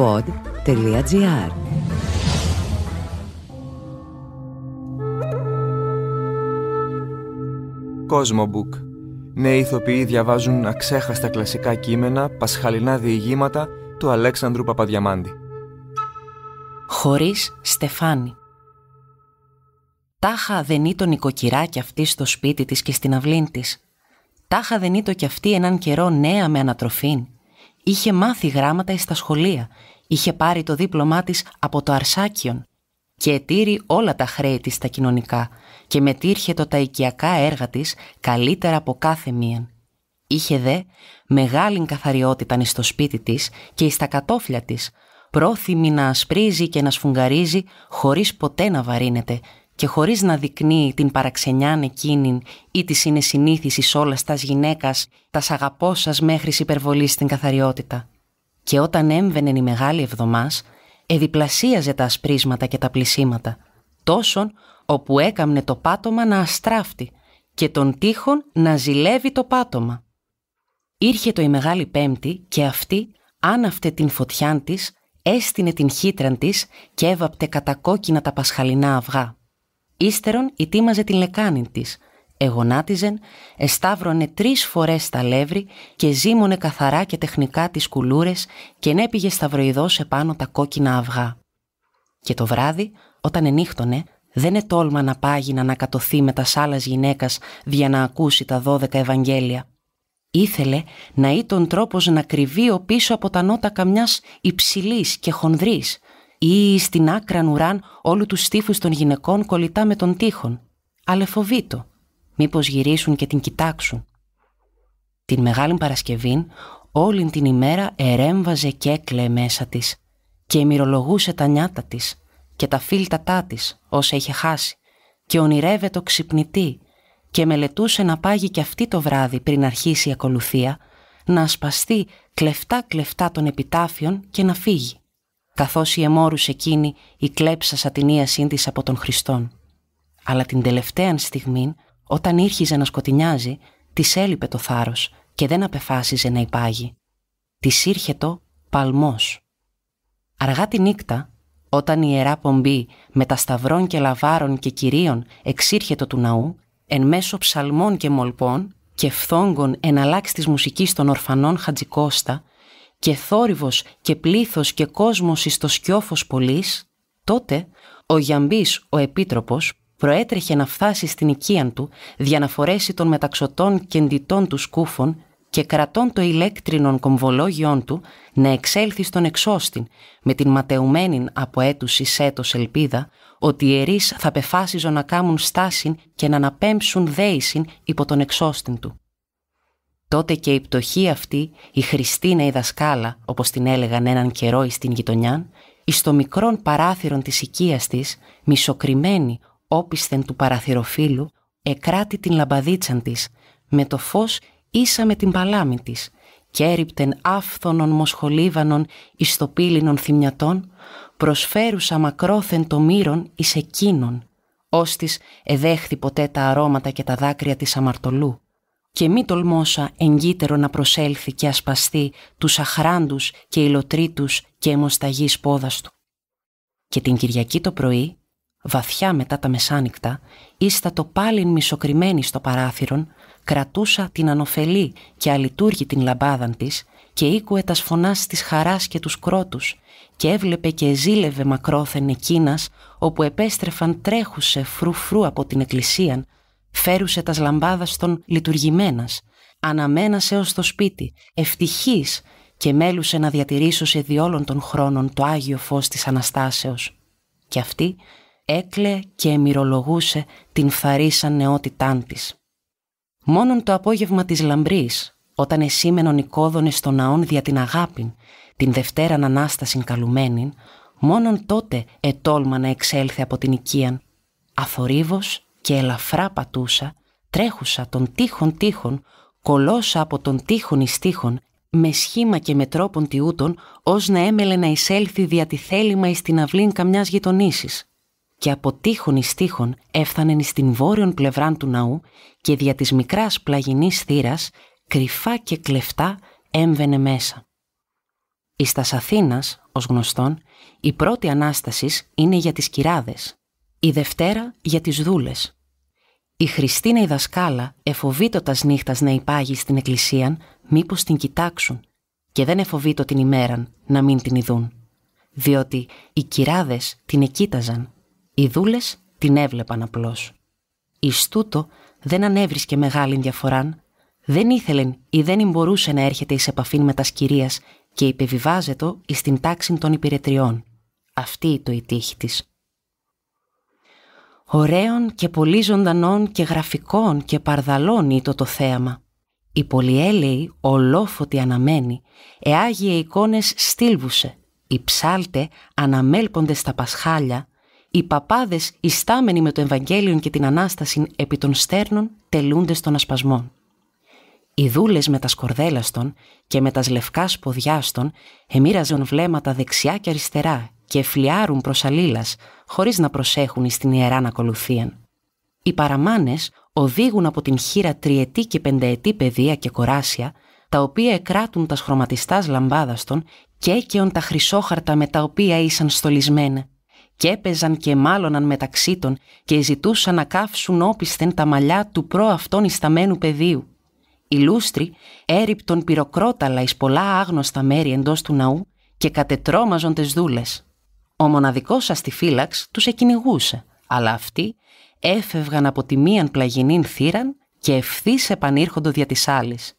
pod.gr Cosmobook Νέοι ηθοποιοί διαβάζουν αξέχαστα κλασικά κείμενα, πασχαλινά διηγήματα του Αλέξανδρου Παπαδιαμάντη. Χωρίς Στεφάνη Τάχα δεν τον νοικοκυρά κι αυτή στο σπίτι της και στην αυλήν της. Τάχα δεν το κι αυτή έναν καιρό νέα με ανατροφήν Είχε μάθει γράμματα στα σχολεία, είχε πάρει το δίπλωμά της από το Αρσάκιον και ετήρει όλα τα χρέη της τα κοινωνικά και μετήρχε το τα οικιακά έργα της καλύτερα από κάθε μίαν. Είχε δε μεγάλην καθαριότητα στο σπίτι της και στα τα κατόφλια της, πρόθυμη να ασπρίζει και να σφουγγαρίζει χωρίς ποτέ να βαρύνεται και χωρίς να δεικνύει την παραξενιάν εκείνην ή τη είναι συνήθιση όλας τας γυναίκας, τας αγαπώς σας μέχρι υπερβολή στην καθαριότητα. Και όταν έμβαινε η μεγάλη εβδομάς, ολας τας γυναικας τα αγαπω μεχρις μεχρι υπερβολη στην καθαριοτητα και οταν εμβαινε η μεγαλη εβδομας εδιπλασιαζε τα ασπρισματα και τα πλησίματα, τόσον όπου έκαμνε το πάτωμα να αστράφτει και τον τείχον να ζηλεύει το πάτωμα. Ήρχε το η Μεγάλη Πέμπτη και αυτή, άναυτε την φωτιάν της, έστεινε την χύτραν της και έβαπτε κατακόκκινα τα πασχαλινά αυγά. Ύστερον ετοίμαζε την λεκάνη της, εγονάτιζεν, εσταύρωνε τρεις φορές τα λεύρη και ζήμωνε καθαρά και τεχνικά τις κουλούρες και ενέπηγε σταυροειδός επάνω τα κόκκινα αυγά. Και το βράδυ, όταν ενύχτωνε, δεν ετόλμα να πάγει να ανακατωθεί με τα άλλα γυναίκα για να ακούσει τα δώδεκα Ευαγγέλια. Ήθελε να ήταν τρόπος να κρυβεί ο πίσω από τα νότα καμιά υψηλής και χονδρής, ή στην άκραν ουράν όλου τους στίφους των γυναικών κολλητά με τον τείχον. Αλεφοβήτο, μήπως γυρίσουν και την κοιτάξουν. Την Μεγάλη Παρασκευή όλη την ημέρα ερέμβαζε και έκλαιε μέσα της και μυρολογούσε τα νιάτα της και τα φίλτατά της όσα είχε χάσει και ονειρεύε το ξυπνητή και μελετούσε να πάγει και αυτή το βράδυ πριν αρχίσει η ακολουθία να ασπαστεί κλεφτά-κλεφτά των επιτάφιων και να φύγει καθώς η εμόρους εκείνη η κλέψα σατινία της από τον Χριστόν. Αλλά την τελευταία στιγμή, όταν ήρχιζε να σκοτεινιάζει, της έλειπε το θάρρος και δεν απεφάσιζε να υπάγει. Της ήρχε το παλμός. Αργά τη νύχτα, όταν η Ιερά Πομπή με τα σταυρών και λαβάρων και κυρίων εξήρχετο του ναού, εν μέσω ψαλμών και μολπών και φθόγκων εναλλάξ της μουσικής των ορφανών Χατζικώστα, και θόρυβος και πλήθος και κόσμος εις το σκιόφος πολλής, τότε ο Γιαμπής ο Επίτροπος προέτρεχε να φτάσει στην οικία του για να φορέσει των μεταξωτών κεντητών του σκούφων και κρατών το ηλέκτρινον κομβολόγιόν του να εξέλθει στον εξώστην με την ματαιουμένην από έτους εις έτος ελπίδα ότι οι ιερείς θα πεφάσιζον να κάμουν στάσιν και να αναπέμψουν δέησιν υπό τον εξώστην του. Τότε και η πτωχή αυτή, η Χριστίνα η δασκάλα, όπως την έλεγαν έναν καιρό εις την γειτονιά, εις το μικρόν παράθυρον της οικίας της, μισοκριμένη όπισθεν του παραθυροφύλου, εκράτη την λαμπαδίτσαν της, με το φως ίσα με την παλάμη της, και έριπτεν άφθονων μοσχολίβανων εις το πύλινον θυμιατών, προσφέρουσα μακρόθεν το μύρον εις εκείνον, ώστις εδέχθη ποτέ τα αρώματα και τα δάκρυα της αμαρτωλού και μη τολμώσα εγκύτερο να προσέλθει και ασπαστεί τους αχράντους και υλοτρίτους και αιμοσταγείς πόδας του. Και την Κυριακή το πρωί, βαθιά μετά τα μεσάνυχτα, ίστα το πάλιν μισοκριμένη στο παράθυρον, κρατούσα την ανοφελή και αλειτούργη την λαμπάδαν της και ήκουε τα σφωνά της χαράς και τους κρότους και έβλεπε και ζήλευε μακρόθεν εκείνας όπου επέστρεφαν τρέχουσε φρουφρού από την εκκλησίαν φέρουσε τας λαμπάδας των λειτουργημένας, αναμένασε έως το σπίτι, ευτυχής και μέλουσε να διατηρήσω σε διόλων των χρόνων το Άγιο Φως της Αναστάσεως. Και αυτή έκλαιε και εμυρολογούσε την φθαρίσα νεότητά της. Μόνον το απόγευμα της λαμπρής, όταν εσήμενον οικόδωνε στον ναόν δια την αγάπη, την Δευτέραν Ανάστασιν καλουμένην, μόνον τότε ετόλμα να εξέλθε από την οικίαν, αθορύβος και ελαφρά πατούσα, τρέχουσα των τείχων τείχων, κολόσα από τον τείχων εις τείχων, με σχήμα και με τρόπον τιούτων, ως να έμελε να εισέλθει δια τη θέλημα εις την αυλήν καμιάς γειτονίσης. Και από τείχων εις τείχων έφθανεν εις την βόρειον πλευράν του ναού και δια της μικράς πλαγινής θύρας, κρυφά και κλεφτά έμβαινε μέσα. Εις τας Αθήνας, ως γνωστόν, η πρώτη Ανάστασης είναι για τις κυράδες, η Δευτέρα για τις δούλες. Η Χριστίνα η δασκάλα τας νύχτας να υπάγει στην εκκλησίαν μήπως την κοιτάξουν και δεν εφοβήτω την ημέραν να μην την ειδούν. Διότι οι κυράδες την εκείταζαν, οι δούλες την έβλεπαν απλώς. Εις τούτο δεν ανέβρισκε μεγάλη διαφοράν, δεν ήθελεν ή δεν μπορούσε να έρχεται εις επαφή με τας κυρίας και υπεβιβάζετο εις την τάξη των υπηρετριών. Αυτή το η τύχη της ωραίων και πολύ ζωντανών και γραφικών και παρδαλών ήτο το θέαμα. Η πολυέλεη ολόφωτη αναμένη, εάγιε εικόνες στήλβουσε, οι ψάλτε αναμέλπονται στα πασχάλια, οι παπάδες ιστάμενοι με το Ευαγγέλιο και την Ανάσταση επί των στέρνων τελούνται στον ασπασμών. Οι δούλες με τα σκορδέλαστον και με τα λευκάς σποδιάστον εμοίραζαν βλέμματα δεξιά και αριστερά και φλιάρουν προς αλήλας, χωρίς να προσέχουν εις την ιεράν ακολουθίαν. Οι παραμάνες οδήγουν από την χείρα τριετή και πενταετή παιδεία και κοράσια, τα οποία εκράτουν τα χρωματιστάς λαμπάδαστων, και έκαιον τα χρυσόχαρτα με τα οποία ήσαν στολισμένα. Και έπαιζαν και μάλωναν μεταξύ των και ζητούσαν να καύσουν όπισθεν τα μαλλιά του προαυτών ισταμένου πεδίου. Οι λούστροι έριπτον πυροκρόταλα εις πολλά άγνωστα μέρη εντός του ναού και κατετρώμαζον τις δούλες. Ο μοναδικός αστιφύλαξ τους εκυνηγούσε, αλλά αυτοί έφευγαν από τη μίαν πλαγινήν θύραν και ευθύς επανήρχοντο δια της άλλης.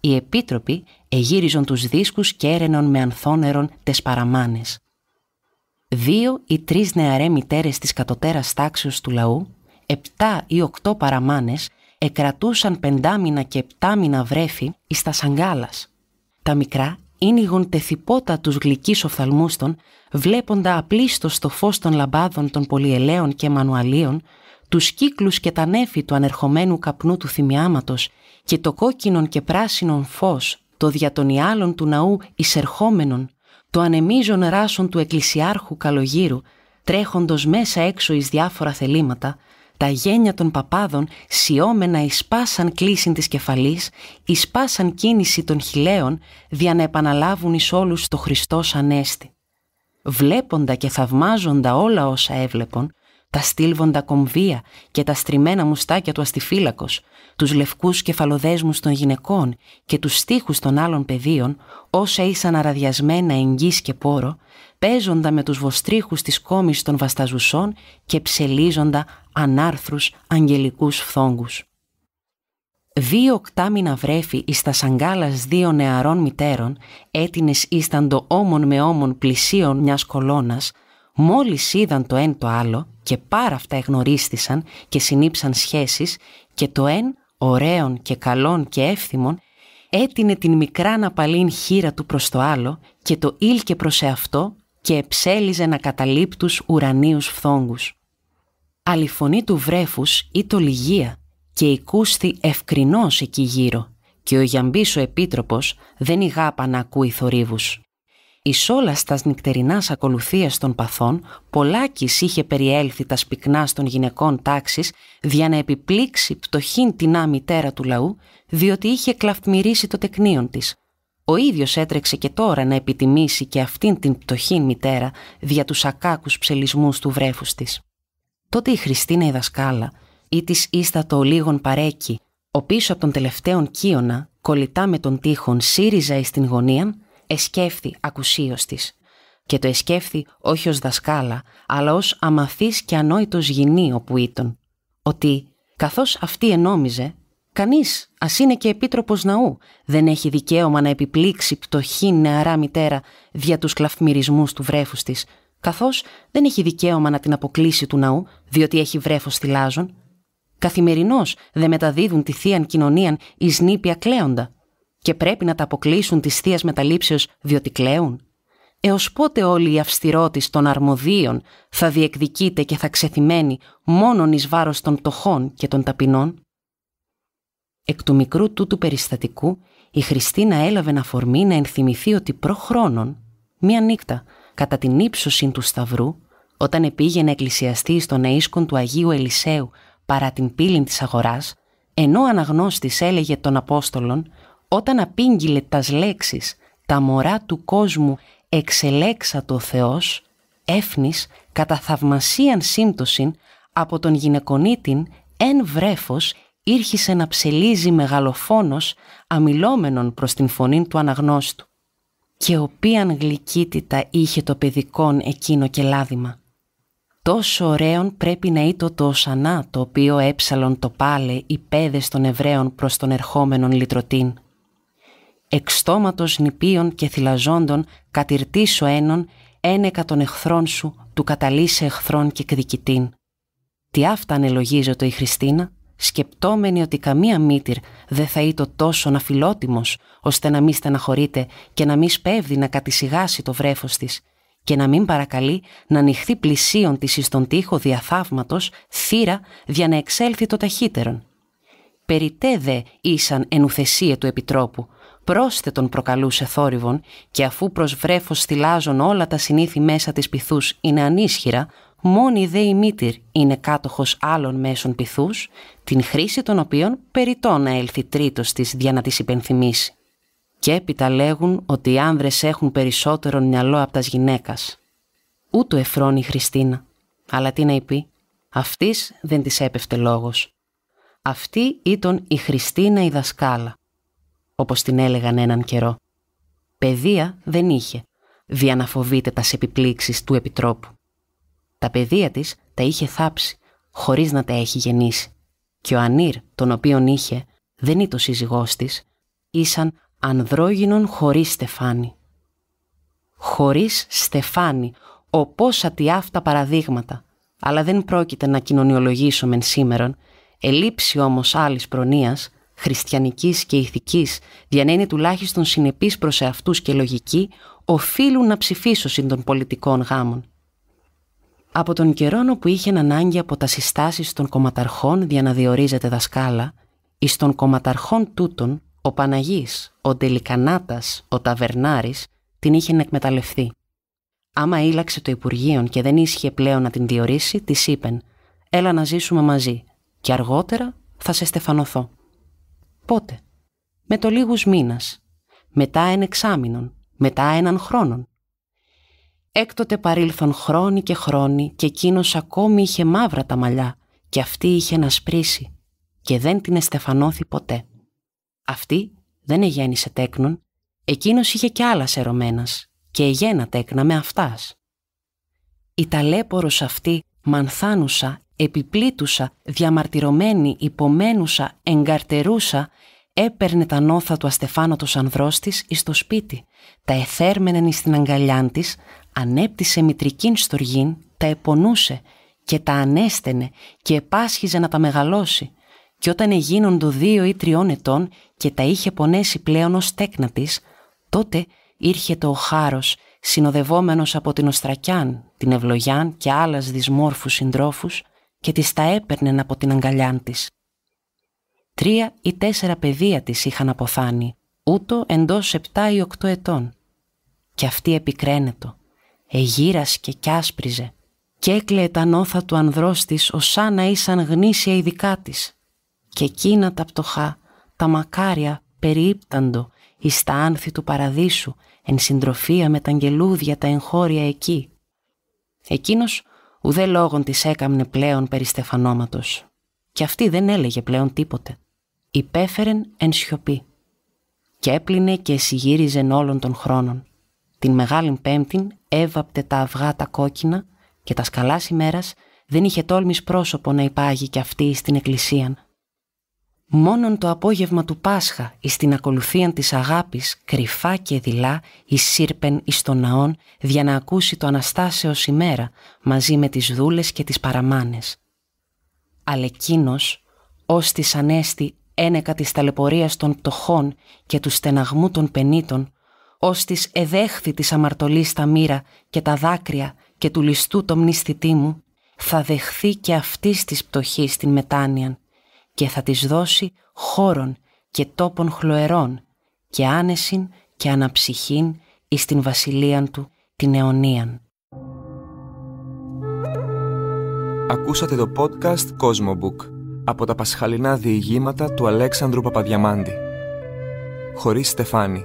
Οι επίτροποι εγύριζον τους δίσκους και έρενον με ανθόνερον τες παραμάνες. Δύο ή τρεις νεαρέ μητέρες της κατωτέρας τάξεως του λαού, επτά ή οκτώ παραμάνες, εκρατούσαν πεντάμινα και επτάμινα βρέφη εις τα σαγκάλας. Τα μικρά ίνιγον τεθυπότα τους γλυκείς οφθαλμούς των, βλέποντα απλίστος το φως των λαμπάδων των πολυελαίων και μανουαλίων, τους κύκλους και τα νέφη του ανερχομένου καπνού του θυμιάματος και το κόκκινον και πράσινον φως, το διατονιάλων του ναού εισερχόμενων, το ανεμίζον ράσον του εκκλησιάρχου καλογύρου, τρέχοντος μέσα έξω εις διάφορα θελήματα, τα γένια των παπάδων σιώμενα εισπάσαν κλίση της κεφαλής, εισπάσαν κίνηση των χιλέων, δια να επαναλάβουν εις όλους το Χριστός Ανέστη. Βλέποντα και θαυμάζοντα όλα όσα έβλεπον, τα στήλβοντα κομβία και τα στριμμένα μουστάκια του αστιφύλακος, τους λευκούς κεφαλοδέσμους των γυναικών και τους στίχους των άλλων παιδίων, όσα ήσαν αραδιασμένα εγγύς και πόρο, παίζοντα με τους βοστρίχους της κόμης των βασταζουσών και ψελίζοντα ανάρθρους αγγελικούς φθόγκους. Δύο οκτάμινα βρέφη εις τα σαγκάλας δύο νεαρών μητέρων, έτινες ήσταν το όμον με όμον πλησίων μιας κολόνας, μόλις είδαν το εν το άλλο, και πάρα αυτά εγνωρίστησαν και συνήψαν σχέσεις και το εν ωραίων και καλών και εύθυμων έτεινε την μικρά να παλήν χείρα του προς το άλλο και το ήλκε προς εαυτό και εψέλιζε να καταλείπτους ουρανίους φθόγγους. φωνή του βρέφους ή το λυγία και οικούσθη ευκρινός εκεί γύρω και ο γιαμπής ο επίτροπος δεν ηγάπα να ακούει θορύβους. Εις όλας στας νυκτερινάς ακολουθίας των παθών, πολλάκις είχε περιέλθει τα σπυκνά των γυναικών τάξης, για να επιπλήξει πτωχήν την μητέρα του λαού, διότι είχε κλαφτμυρίσει το τεκνίον της. Ο ίδιος έτρεξε και τώρα να επιτιμήσει και αυτήν την πτωχήν μητέρα, δια τους ακάκους ψελισμούς του βρέφους της. Τότε η Χριστίνα η δασκάλα, ή της ίστατο λίγων παρέκει, ο πίσω από τον τελευταίον κίωνα, κολλητά με τον τείχον, σύριζα εις την γωνίαν, εσκέφθη ακουσίως της. Και το εσκέφθη όχι ως δασκάλα, αλλά ως αμαθής και ανόητος γυνείο που ήταν. Ότι, καθώς αυτή ενόμιζε, κανείς, ας είναι και επίτροπος ναού, δεν έχει δικαίωμα να επιπλήξει πτωχή νεαρά μητέρα δια τους κλαφμυρισμούς του βρέφους της, καθώς δεν έχει δικαίωμα να την αποκλείσει του ναού, διότι έχει βρέφος θυλάζων. Καθημερινώς δεν μεταδίδουν τη θείαν κοινωνίαν εις νήπια κλέοντα, και πρέπει να τα αποκλείσουν της θείας μεταλήψεως διότι κλαίουν. Έως πότε όλη η αυστηρότης των αρμοδίων θα διεκδικείται και θα ξεθυμένει μόνον εις βάρος των πτωχών και των ταπεινών. Εκ του μικρού τούτου περιστατικού, η Χριστίνα έλαβε να αφορμή να ενθυμηθεί ότι προχρόνων, μία νύχτα, κατά την ύψωση του Σταυρού, όταν επήγαινε εκκλησιαστή στον αίσκον του Αγίου Ελισαίου παρά την πύλη της αγοράς, ενώ αναγνώστης έλεγε των Απόστολων όταν απήγγειλε τας λέξεις «Τα μωρά του κόσμου εξελέξα το Θεός», έφνης κατά θαυμασίαν σύμπτωσιν από τον γυναικονίτην εν βρέφος ήρχισε να ψελίζει μεγαλοφόνος αμιλόμενον προς την φωνή του αναγνώστου και οποίαν γλυκύτητα είχε το παιδικόν εκείνο και Τόσο ωραίον πρέπει να είτο το σανά το οποίο έψαλον το πάλε οι πέδες των Εβραίων προς τον ερχόμενον λυτρωτήν εξτόματος νηπίων και θυλαζόντων κατηρτήσω ένων ένεκα των εχθρών σου του καταλύσε εχθρών και εκδικητήν. Τι αυτά ανελογίζεται η Χριστίνα, σκεπτόμενη ότι καμία μήτυρ δεν θα είτο τόσο αφιλότιμος, ώστε να μη στεναχωρείται και να μη σπέβδει να κατησυγάσει το βρέφος της και να μην παρακαλεί να ανοιχθεί πλησίον της εις τον τοίχο διαθαύματος θύρα για να εξέλθει το ταχύτερον. Περιτέ δε ήσαν εν του Επιτρόπου, πρόσθετον προκαλούσε θόρυβον και αφού προς βρέφος όλα τα συνήθη μέσα της πυθούς είναι ανίσχυρα, μόνη δε η μήτυρ είναι κάτοχος άλλων μέσων πυθούς, την χρήση των οποίων περιτώ να έλθει τρίτος της για να της υπενθυμίσει. Και έπειτα λέγουν ότι οι άνδρες έχουν περισσότερο μυαλό από τας γυναίκας. Ούτω εφρώνει η Χριστίνα. Αλλά τι να είπε, αυτής δεν της έπεφτε λόγος. Αυτή ήταν η Χριστίνα η δασκάλα, όπως την έλεγαν έναν καιρό. Παιδεία δεν είχε, φοβείται τας επιπλήξεις του Επιτρόπου. Τα παιδεία της τα είχε θάψει, χωρίς να τα έχει γεννήσει. Και ο Ανήρ, τον οποίον είχε, δεν ήταν ο σύζυγός της, ήσαν ανδρόγινον χωρίς στεφάνι. Χωρίς στεφάνι, οπόσα τι αυτά παραδείγματα, αλλά δεν πρόκειται να κοινωνιολογήσω μεν σήμερον, ελήψη όμως άλλης προνοίας, χριστιανικής και ηθικής, για να είναι τουλάχιστον συνεπής προς εαυτούς και λογική, οφείλουν να συν των πολιτικών γάμων. Από τον καιρόν όπου είχε ανάγκη από τα συστάσεις των κομματαρχών για να διορίζεται δασκάλα, εις των κομματαρχών τούτων, ο Παναγής, ο Ντελικανάτα, ο Ταβερνάρης, την είχε εκμεταλλευτεί. Άμα ήλαξε το Υπουργείο και δεν ίσχυε πλέον να την διορίσει, της είπεν «Έλα να ζήσουμε μαζί και αργότερα θα σε στεφανωθώ». Πότε. Με το λίγους μήνας. Μετά εν εξάμηνον. Μετά έναν χρόνον. Έκτοτε παρήλθον χρόνοι και χρόνοι και εκείνος ακόμη είχε μαύρα τα μαλλιά και αυτή είχε να σπρίσει και δεν την εστεφανώθη ποτέ. Αυτή δεν εγέννησε τέκνον, εκείνος είχε κι άλλας σερωμένα και εγένα τέκνα με αυτάς. Η ταλέπορος αυτή μανθάνουσα επιπλήτουσα, διαμαρτυρωμένη, υπομένουσα, εγκαρτερούσα, έπαιρνε τα νόθα του αστεφάνωτος ανδρός της εις το σπίτι, τα εθέρμενε εις την αγκαλιά της, ανέπτυσε μητρικήν στοργήν, τα επονούσε και τα ανέστενε και επάσχιζε να τα μεγαλώσει. Και όταν εγίνοντο δύο ή τριών ετών και τα είχε πονέσει πλέον ως τέκνα της, τότε ήρχε το χάρος, συνοδευόμενος από την Οστρακιάν, την Ευλογιάν και άλλας δυσμόρφους συντρόφους, και τις τα έπαιρνε από την αγκαλιά της. Τρία ή τέσσερα παιδεία της είχαν αποθάνει, ούτω εντός επτά ή οκτώ ετών. Και αυτή επικραίνετο, εγύρασκε κι άσπριζε, και έκλαιε τα νόθα του ανδρός της ως να ήσαν γνήσια ειδικά της. Και εκείνα τα πτωχά, τα μακάρια, περίπταντο, εις τα άνθη του παραδείσου, εν συντροφία με τα αγγελούδια τα εγχώρια εκεί. Εκείνος ουδέ λόγον της έκαμνε πλέον περί στεφανώματος. Και αυτή δεν έλεγε πλέον τίποτε. Υπέφερεν εν σιωπή. Και έπλυνε και συγύριζεν όλων των χρόνων. Την Μεγάλη Πέμπτην έβαπτε τα αυγά τα κόκκινα και τα σκαλάς ημέρας δεν είχε τόλμης πρόσωπο να υπάγει κι αυτή στην εκκλησίαν μόνον το απόγευμα του Πάσχα εις την ακολουθία της αγάπης κρυφά και δειλά εισήρπεν εις των ναόν για να ακούσει το Αναστάσεως ημέρα μαζί με τις δούλες και τις παραμάνες. Αλλά εκείνος, ως της ανέστη ένεκα της ταλαιπωρίας των πτωχών και του στεναγμού των πενήτων, ως της εδέχθη της αμαρτωλής τα μοίρα και τα δάκρυα και του λιστού το μνηστητή μου, θα δεχθεί και αυτής της πτωχής την μετάνοιαν και θα τις δώσει χώρον και τόπων χλωερών και άνεσιν και αναψυχήν εις την βασιλείαν του την αιωνίαν. Ακούσατε το podcast Book από τα πασχαλινά διηγήματα του Αλέξανδρου Παπαδιαμάντη. Χωρίς στεφάνι.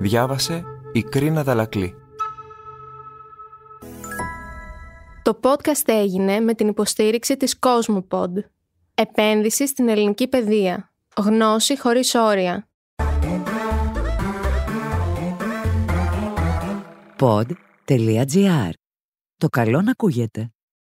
Διάβασε η Κρίνα Δαλακλή. Το podcast έγινε με την υποστήριξη της Pod. Επένδυση στην ελληνική παιδεία. Γνώση χωρίς όρια. Pod.gr. Το καλό να ακούγεται.